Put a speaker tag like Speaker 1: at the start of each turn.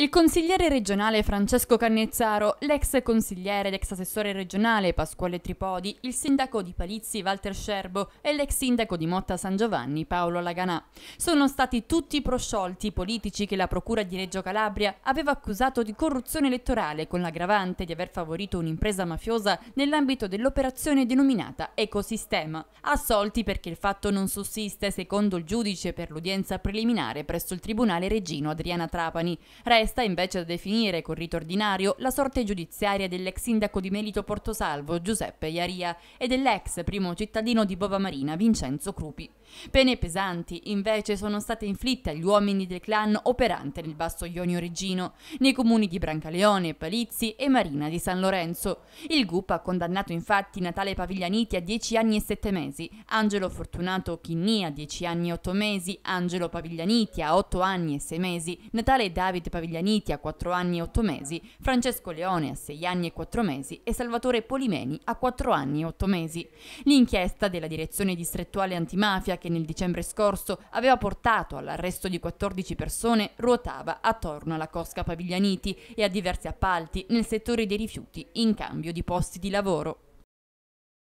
Speaker 1: Il consigliere regionale Francesco Cannezzaro, l'ex consigliere, ed ex assessore regionale Pasquale Tripodi, il sindaco di Palizzi Walter Scerbo e l'ex sindaco di Motta San Giovanni Paolo Laganà. Sono stati tutti prosciolti i politici che la procura di Reggio Calabria aveva accusato di corruzione elettorale con l'aggravante di aver favorito un'impresa mafiosa nell'ambito dell'operazione denominata Ecosistema. Assolti perché il fatto non sussiste secondo il giudice per l'udienza preliminare presso il Tribunale Regino Adriana Trapani. Resta resta invece da definire con rito ordinario la sorte giudiziaria dell'ex sindaco di Melito Portosalvo Giuseppe Iaria e dell'ex primo cittadino di Bova Marina Vincenzo Crupi. Pene pesanti invece sono state inflitte agli uomini del clan operante nel Basso Ionio Regino, nei comuni di Brancaleone, Palizzi e Marina di San Lorenzo. Il GUP ha condannato infatti Natale Paviglianiti a 10 anni e 7 mesi, Angelo Fortunato Chinni a 10 anni e 8 mesi, Angelo Paviglianiti a 8 anni e 6 mesi, Natale David Paviglianiti Milaniti a 4 anni e 8 mesi, Francesco Leone a 6 anni e 4 mesi e Salvatore Polimeni a 4 anni e 8 mesi. L'inchiesta della Direzione Distrettuale Antimafia che nel dicembre scorso aveva portato all'arresto di 14 persone ruotava attorno alla Cosca Paviglianiti e a diversi appalti nel settore dei rifiuti in cambio di posti di lavoro.